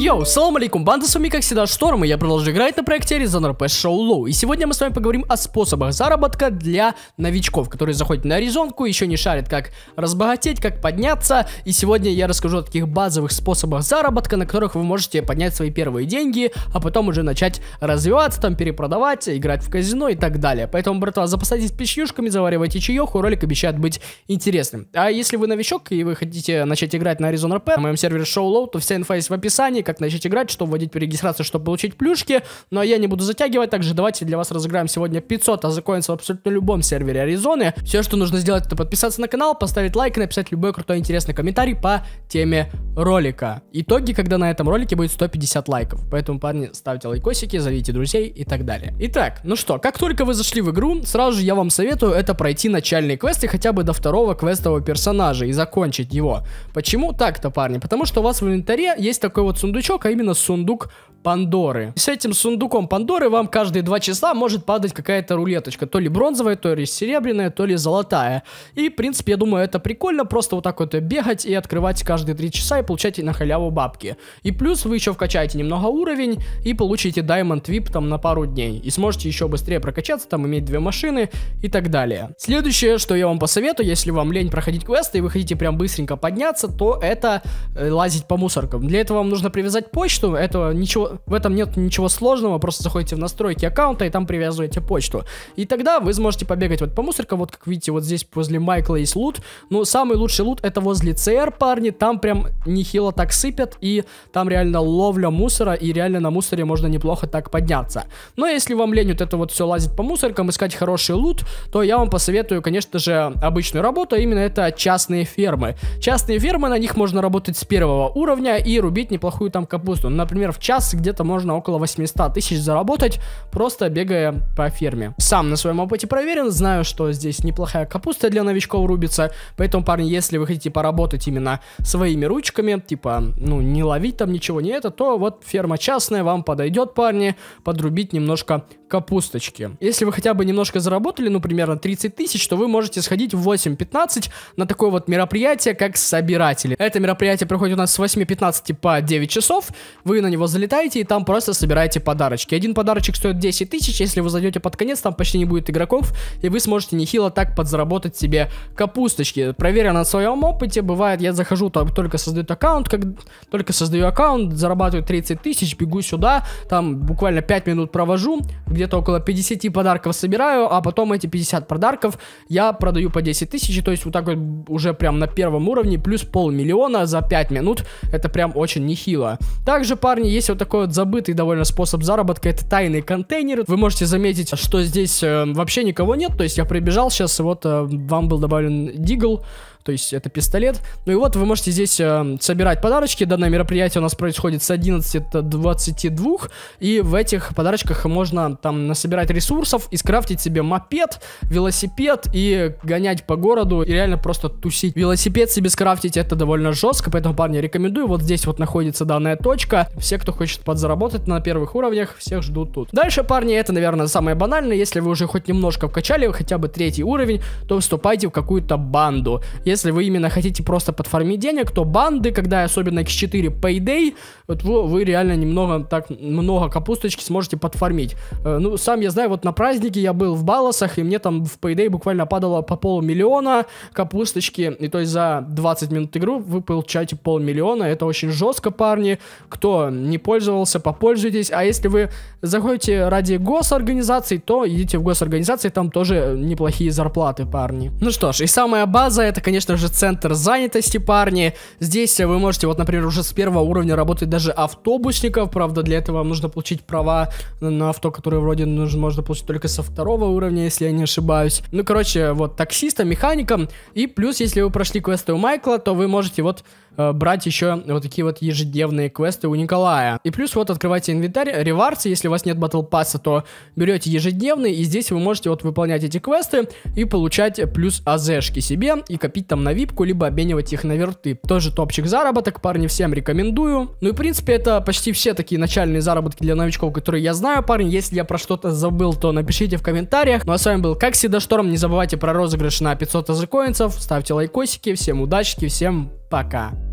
Йоу, салам алейкум, банда с вами как всегда Шторм, и я продолжу играть на проекте Arizona RP Show Low. И сегодня мы с вами поговорим о способах заработка для новичков, которые заходят на Аризонку, еще не шарят, как разбогатеть, как подняться. И сегодня я расскажу о таких базовых способах заработка, на которых вы можете поднять свои первые деньги, а потом уже начать развиваться, там перепродавать, играть в казино и так далее. Поэтому, братва, запасайтесь печенюшками, заваривайте чаеху, ролик обещает быть интересным. А если вы новичок и вы хотите начать играть на Arizona RP на моем сервере Show Low, то вся инфа есть в описании, как начать играть, что вводить по чтобы получить плюшки. Но ну, а я не буду затягивать, также давайте для вас разыграем сегодня 500 а азакоинс в абсолютно любом сервере Аризоны. Все, что нужно сделать, это подписаться на канал, поставить лайк и написать любой крутой интересный комментарий по теме ролика. Итоги, когда на этом ролике будет 150 лайков. Поэтому, парни, ставьте лайкосики, зовите друзей и так далее. Итак, ну что, как только вы зашли в игру, сразу же я вам советую это пройти начальные квесты хотя бы до второго квестового персонажа и закончить его. Почему так-то, парни? Потому что у вас в инвентаре есть такой вот сундучок, а именно сундук Пандоры. С этим сундуком Пандоры вам каждые два часа может падать какая-то рулеточка. То ли бронзовая, то ли серебряная, то ли золотая. И, в принципе, я думаю, это прикольно. Просто вот так вот бегать и открывать каждые три часа и получать на халяву бабки. И плюс вы еще вкачаете немного уровень и получите Diamond VIP там на пару дней. И сможете еще быстрее прокачаться, там иметь две машины и так далее. Следующее, что я вам посоветую, если вам лень проходить квесты и вы хотите прям быстренько подняться, то это э, лазить по мусоркам. Для этого вам нужно привязать почту, этого ничего, в этом нет ничего сложного, просто заходите в настройки аккаунта и там привязываете почту. И тогда вы сможете побегать вот по мусоркам, вот как видите, вот здесь возле Майкла есть лут, но ну, самый лучший лут это возле CR, парни, там прям нехило так сыпят, и там реально ловля мусора, и реально на мусоре можно неплохо так подняться. Но если вам лень вот это вот все лазить по мусоркам, искать хороший лут, то я вам посоветую, конечно же, обычную работу, а именно это частные фермы. Частные фермы, на них можно работать с первого уровня и рубить неплохую там капусту. Например, в час где-то можно около 800 тысяч заработать, просто бегая по ферме. Сам на своем опыте проверен, знаю, что здесь неплохая капуста для новичков рубится, поэтому, парни, если вы хотите поработать именно своими ручками, кнопками, типа, ну, не ловить там ничего, не это, то вот ферма частная вам подойдет, парни, подрубить немножко капусточки. Если вы хотя бы немножко заработали, ну, примерно 30 тысяч, то вы можете сходить в 8.15 на такое вот мероприятие, как собиратели. Это мероприятие проходит у нас с 8.15 по 9 часов, вы на него залетаете и там просто собираете подарочки. Один подарочек стоит 10 тысяч, если вы зайдете под конец, там почти не будет игроков, и вы сможете нехило так подзаработать себе капусточки. Проверено на своем опыте, бывает, я захожу, там только создаю аккаунт, как только создаю аккаунт, зарабатываю 30 тысяч, бегу сюда, там буквально 5 минут провожу, где-то около 50 подарков собираю, а потом эти 50 подарков я продаю по 10 тысяч, то есть вот так вот уже прям на первом уровне, плюс полмиллиона за 5 минут, это прям очень нехило. Также, парни, есть вот такой вот забытый довольно способ заработка, это тайный контейнер. вы можете заметить, что здесь э, вообще никого нет, то есть я прибежал сейчас, вот э, вам был добавлен Дигл, то есть это пистолет. Ну и вот вы можете здесь э, собирать подарочки. Данное мероприятие у нас происходит с 11 до 22, и в этих подарочках можно там насобирать ресурсов и скрафтить себе мопед, велосипед и гонять по городу и реально просто тусить. Велосипед себе скрафтить это довольно жестко, поэтому, парни, рекомендую. Вот здесь вот находится данная точка. Все, кто хочет подзаработать на первых уровнях, всех ждут тут. Дальше, парни, это, наверное, самое банальное. Если вы уже хоть немножко вкачали хотя бы третий уровень, то вступайте в какую-то банду. Если если вы именно хотите просто подформить денег, то банды, когда особенно X4 Payday, вот вы, вы реально немного так много капусточки сможете подформить. Э, ну, сам я знаю, вот на празднике я был в Баласах, и мне там в Payday буквально падало по полмиллиона капусточки, и то есть за 20 минут игру вы получаете полмиллиона, это очень жестко, парни. Кто не пользовался, попользуйтесь, а если вы заходите ради госорганизации, то идите в госорганизации, там тоже неплохие зарплаты, парни. Ну что ж, и самая база, это, конечно, конечно же, центр занятости, парни. Здесь вы можете, вот, например, уже с первого уровня работать даже автобусников. Правда, для этого вам нужно получить права на авто, которые вроде нужно, можно получить только со второго уровня, если я не ошибаюсь. Ну, короче, вот, таксистом механиком И плюс, если вы прошли квесты у Майкла, то вы можете вот Э, брать еще вот такие вот ежедневные квесты у Николая. И плюс вот открывайте инвентарь, реварцы, если у вас нет батл пасса, то берете ежедневный, и здесь вы можете вот выполнять эти квесты и получать плюс АЗшки себе, и копить там на випку, либо обменивать их на верты. Тоже топчик заработок, парни, всем рекомендую. Ну и в принципе это почти все такие начальные заработки для новичков, которые я знаю, парни. Если я про что-то забыл, то напишите в комментариях. Ну а с вами был, как всегда, Шторм. Не забывайте про розыгрыш на 500 азекоинцев. Ставьте лайкосики, всем удачки, всем Пока!